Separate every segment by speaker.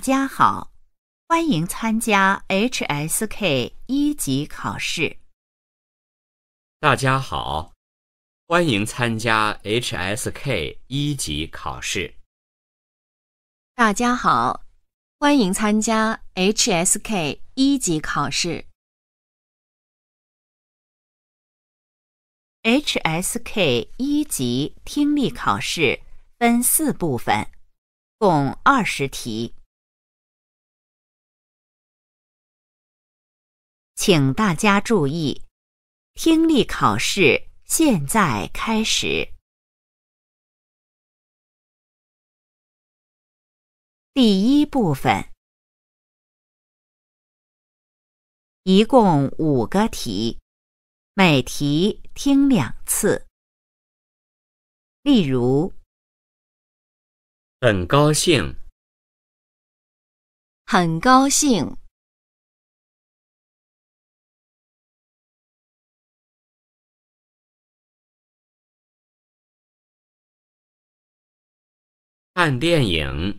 Speaker 1: 大家好，欢迎参加 HSK 一
Speaker 2: 级考试。大家好，欢迎参加 HSK 一级考试。
Speaker 1: 大家好，欢迎参加 HSK 一级考试。HSK 一级听力考试分四部分，共二十题。
Speaker 3: 请大家注意，听力考试现在开始。第一部分，一共五个题，每题听两次。例如，很高兴，很高兴。看电影，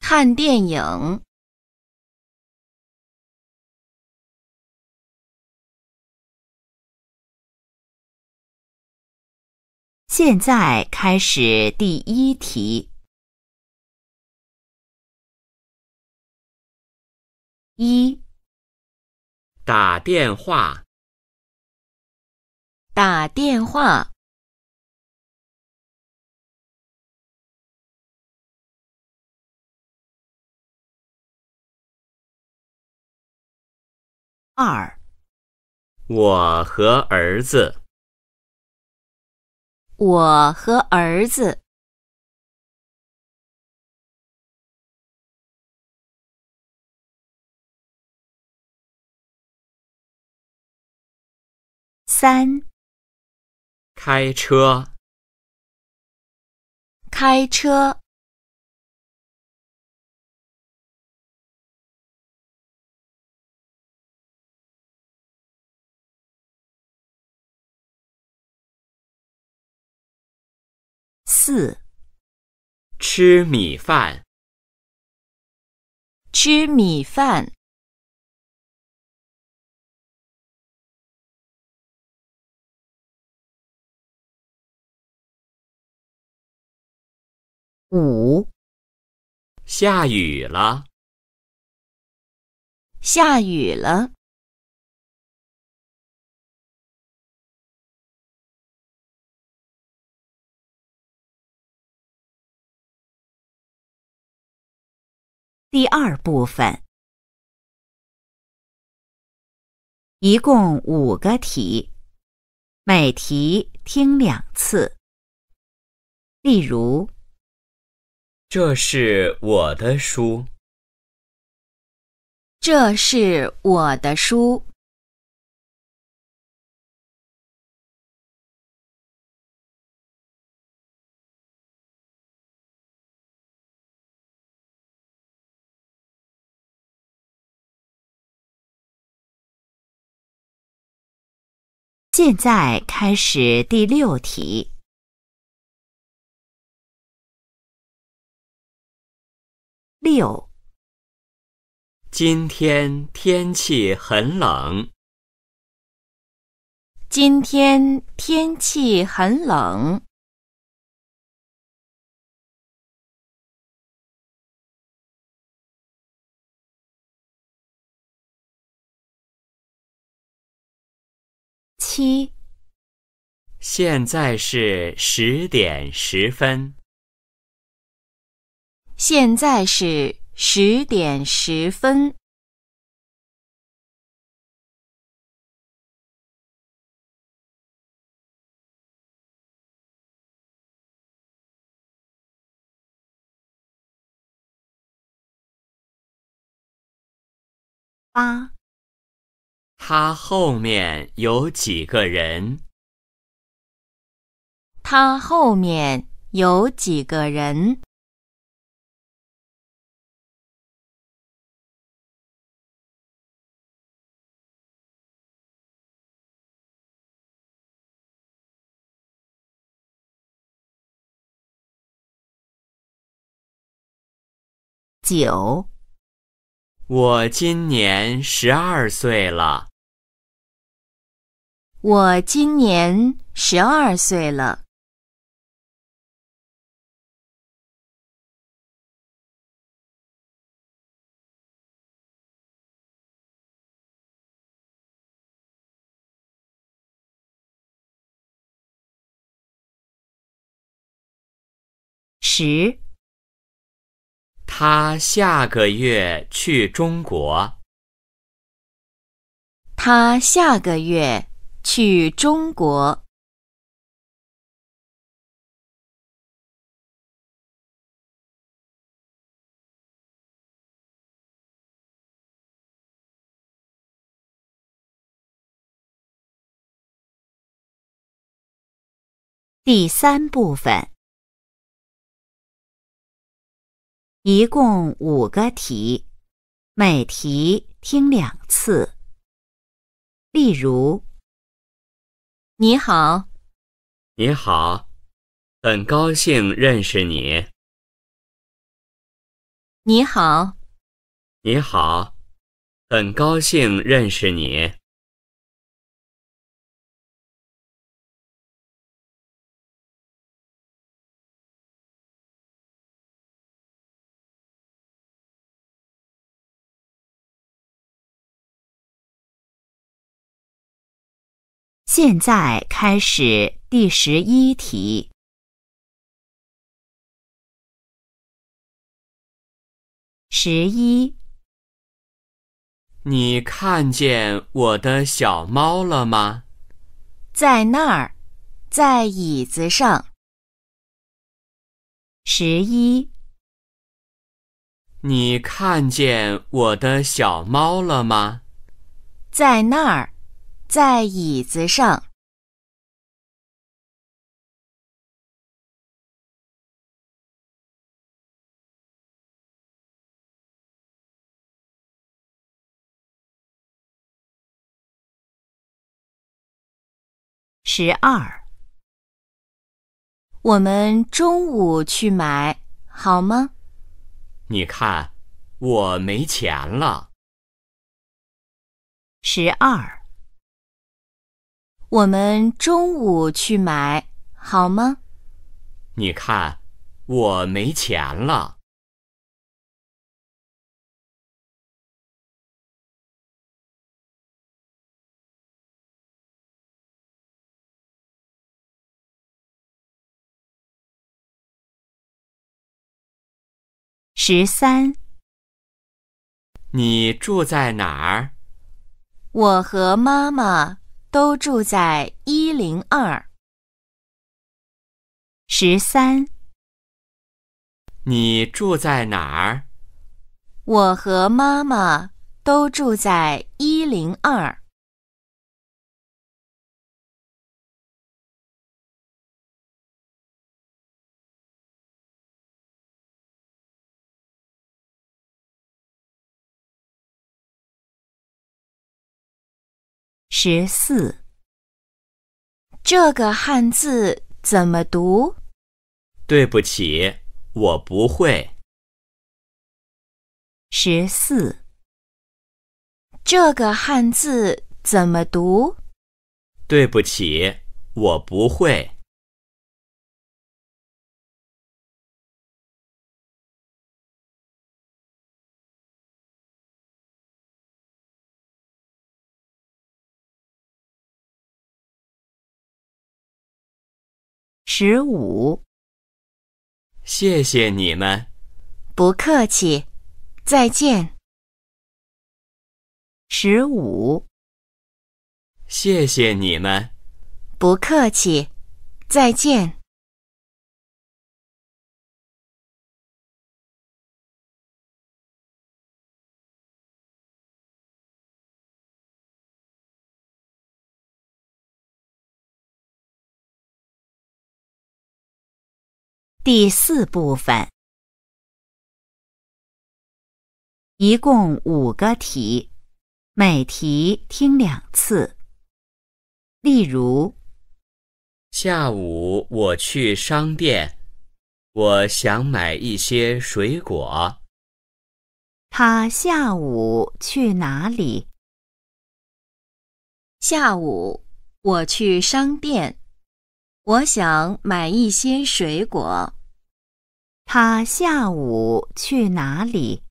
Speaker 3: 看电影。现在开始第一题。一，打电话，打电话。二，我和儿子，我和儿子，三，开车，开车。四，吃米饭。吃米饭。五，下雨了。下雨了。第二部分，一共五个题，每题听两次。例如，这是我的书。这是我的书。现在开始第六题。六，今天天气很冷。今天天气很冷。
Speaker 2: 七，现在是十点十分。现在是十点十
Speaker 3: 分。八。他后面有几个人？他后面有几个人？九。
Speaker 2: 我今年十二岁了。
Speaker 1: 我今年十二岁了。
Speaker 3: 十。他下个月去中国。他下个月。去中国。第三部分，一共五个题，每题听两次。例如。你好，你好，很高兴认识你。你好，你好，很高兴认识你。现在开始第十一题。十一，
Speaker 2: 你看见我的小猫了吗？在那儿，在椅子上。十一，你看见我的小猫了吗？在那儿。在椅
Speaker 3: 子上。
Speaker 1: 十二，我们中午去买好吗？
Speaker 2: 你看，我没钱
Speaker 1: 了。十二。我们中午去买好吗？
Speaker 2: 你看，我没钱了。
Speaker 3: 十三。
Speaker 2: 你住在哪儿？
Speaker 1: 我和妈妈。都住在一零二十三。
Speaker 2: 你住在哪儿？
Speaker 1: 我和妈妈都住在一零二。
Speaker 3: 十四，
Speaker 1: 这个汉字怎么读？
Speaker 2: 对不起，我不会。
Speaker 1: 十四，这个汉字怎么读？
Speaker 2: 对不起，我不会。
Speaker 3: 十五，
Speaker 2: 谢谢你们，
Speaker 1: 不客气，再见。
Speaker 2: 十五，谢谢你
Speaker 3: 们，不客气，再见。第四部分，一共
Speaker 2: 五个题，每题听两次。例如，下午我去商店，我想买一些水果。
Speaker 1: 他下午去哪里？下午我去商店。我想买一些水果。他下午去哪里？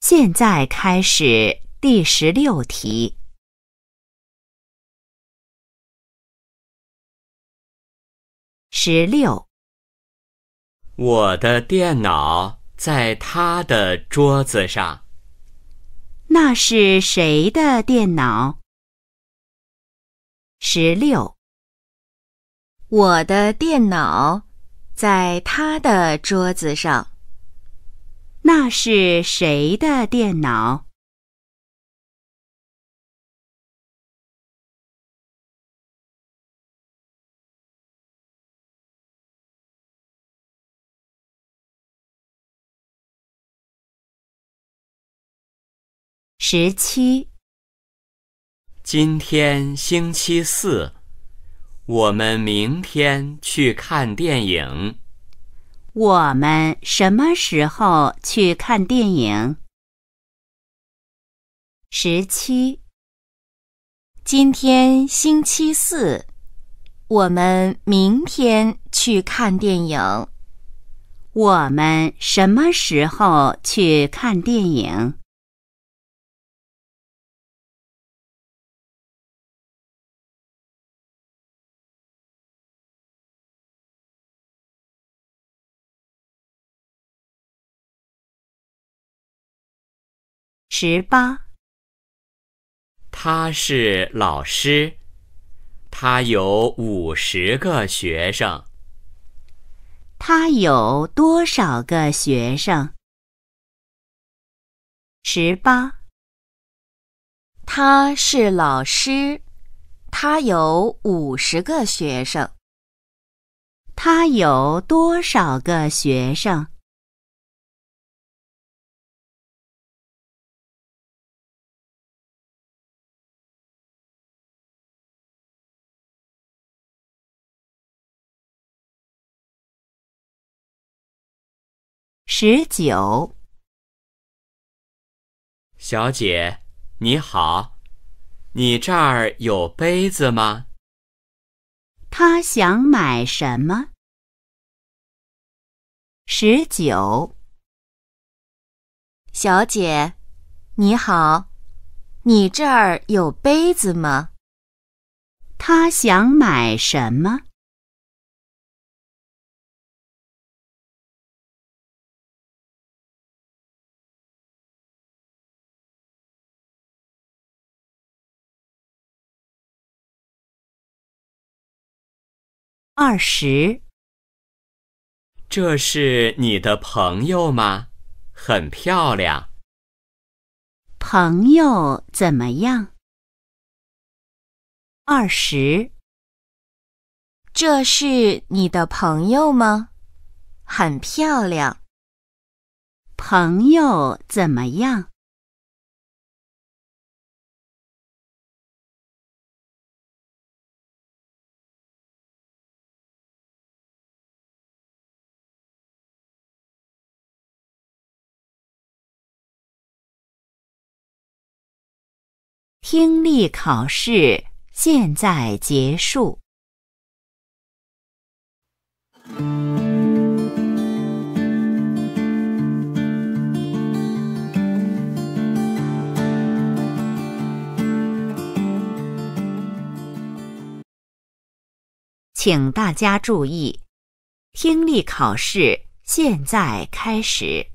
Speaker 3: 现在开始第十六题。十六，
Speaker 2: 我的电脑在他的桌子上。那是谁的电脑？
Speaker 1: 十六，我的电脑在他的桌子上。那是谁的电脑？
Speaker 2: 十七，今天星期四，我们明天去看电影。
Speaker 1: 我们什么时候去看电影？十七，今天星期四，我们明天去看电影。我们什么时候去看电影？十八，
Speaker 2: 他是老师，他有五十个学生。
Speaker 1: 他有多少个学生？十八，他是老师，他有五十个学生。他有多少个学生？
Speaker 3: 十九，
Speaker 2: 小姐你好，你这儿有杯子吗？他想买什么？
Speaker 1: 十九，小姐你好，你这儿有杯子吗？他想买什么？
Speaker 3: 二十，
Speaker 2: 这是你的朋友吗？很漂亮。
Speaker 1: 朋友怎么样？二十，这是你的朋友吗？很漂亮。朋友怎么
Speaker 3: 样？听力考试
Speaker 1: 现在结束，请大家注意，听力考试现在开始。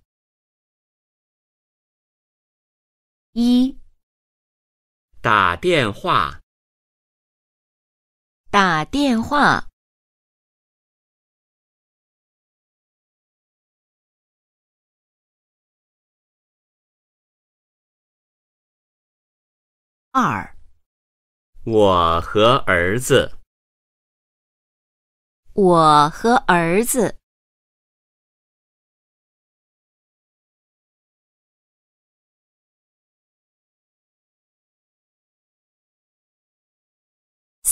Speaker 3: 一。打电话，打电话。二，我和儿子，我和儿子。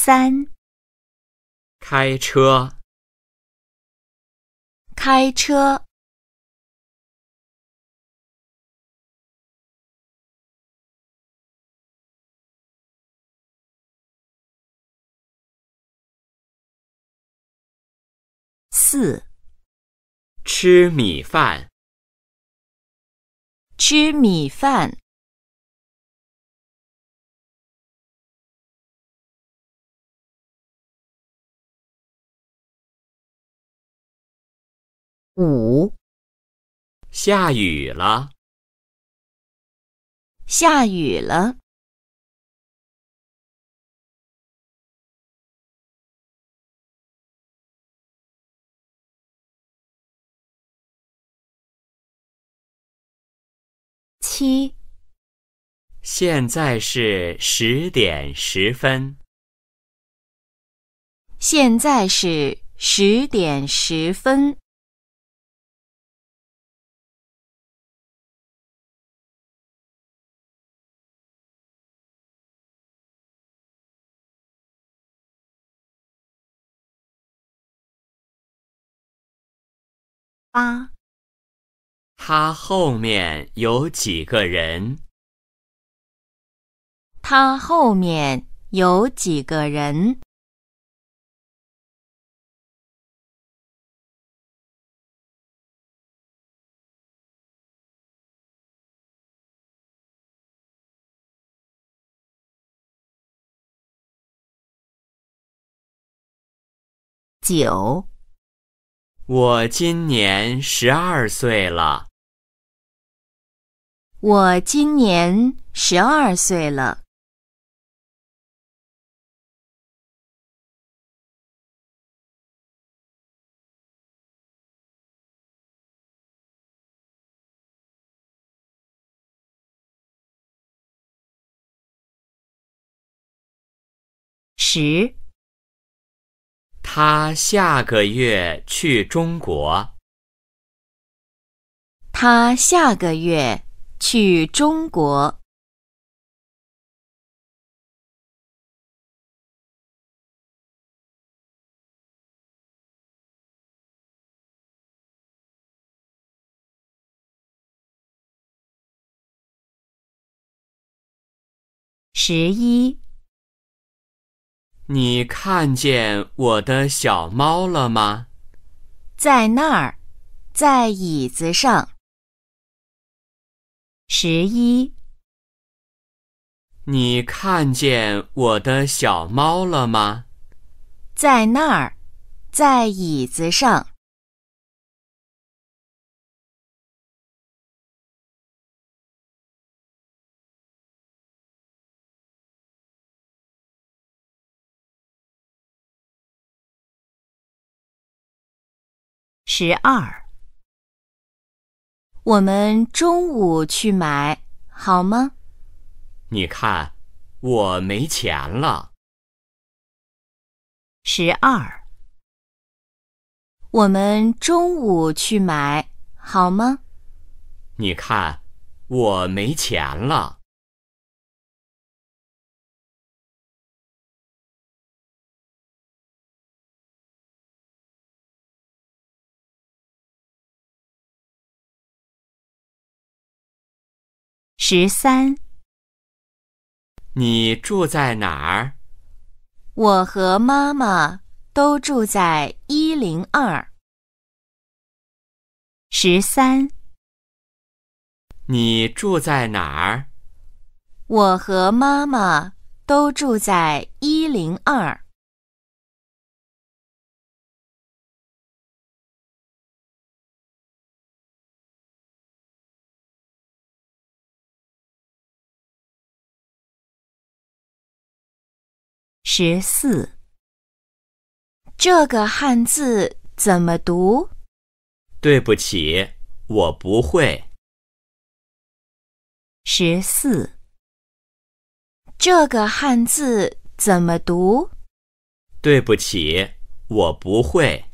Speaker 3: 三，开车。开车。四，吃米饭。吃米饭。五，下雨了。下雨了。
Speaker 2: 七，现在是十点十分。现在是十点十
Speaker 3: 分。八，他后面有几个人？他后面有几个人？九。我今年十二岁了。
Speaker 1: 我今年十二岁了。十。他下个
Speaker 2: 月去中国。
Speaker 1: 他下个月去
Speaker 3: 中国。十一。
Speaker 2: 你看见我的小猫了吗？在那儿，在椅子上。十一。你看见我的小猫了吗？
Speaker 1: 在那儿，在椅子上。十二，我们中午去买好吗？
Speaker 2: 你看，我没钱了。
Speaker 1: 十二，我们中午去买好吗？
Speaker 2: 你看，我没钱了。
Speaker 1: 十三，
Speaker 2: 你住在哪儿？
Speaker 1: 我和妈妈都住在一零二。十三，
Speaker 2: 你住在哪儿？
Speaker 1: 我和妈妈都住在一
Speaker 3: 零二。
Speaker 1: 十四，这个汉字怎么读？
Speaker 2: 对不起，我不会。十四，
Speaker 1: 这个汉字怎么读？
Speaker 2: 对不起，我不会。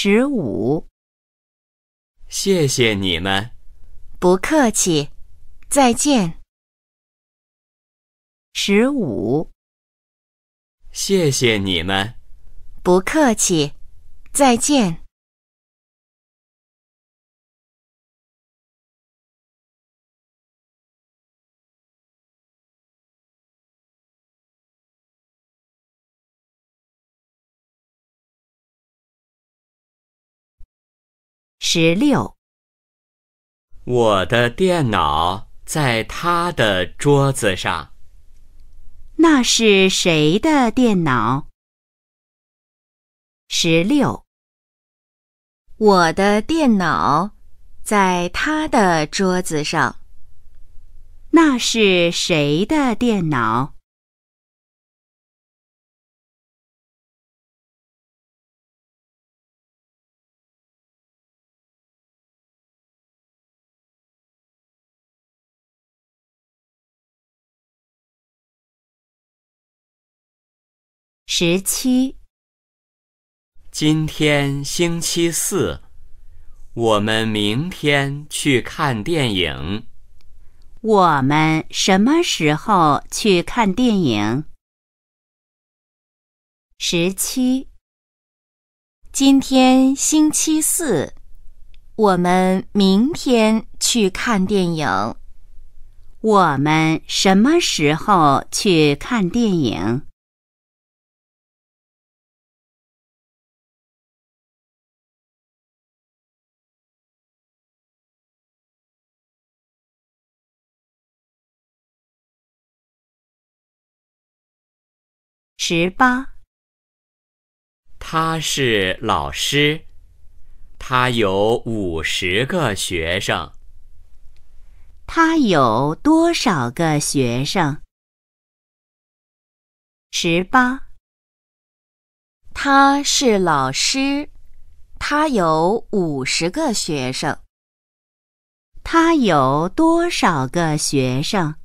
Speaker 3: 十五，谢谢你们，
Speaker 2: 不
Speaker 1: 客气，再见。
Speaker 2: 十五，谢谢你们，
Speaker 1: 不客气，
Speaker 3: 再见。十六，
Speaker 2: 我的电脑在他的桌子上。
Speaker 1: 那是谁的电脑？十六，我的电脑在他的桌子上。那是谁的电脑？
Speaker 2: 十七，今天星期四，我们明天去看电影。
Speaker 1: 我们什么时候去看电影？十七，今天星期四，我们明天去看电影。我们什么时候去看电影？十八，
Speaker 2: 他是老师，他有五十个学生。
Speaker 1: 他有多少个学生？十八，他是老师，他有五十个学生。他有多少个学生？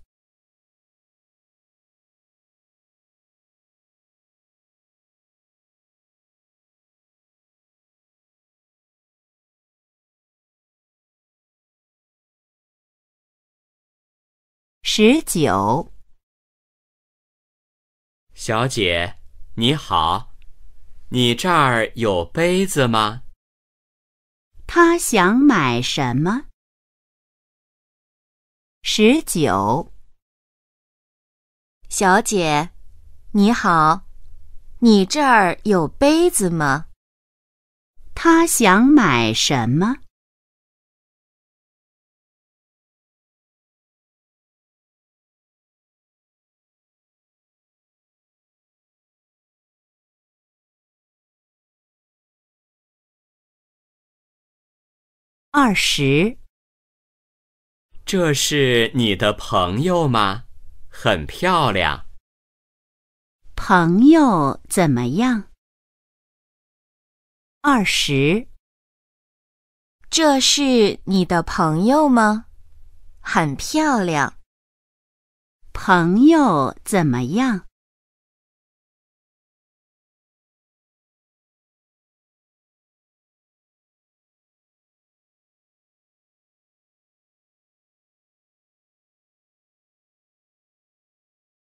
Speaker 3: 十九，
Speaker 2: 小姐你好，你这儿有杯子吗？他想买什么？
Speaker 1: 十九，小姐你好，你这儿有杯子吗？他想买什么？
Speaker 3: 二十，
Speaker 2: 这是你的朋友吗？很漂亮。
Speaker 1: 朋友怎么样？二十，这是你的朋友吗？很漂亮。朋友怎
Speaker 3: 么样？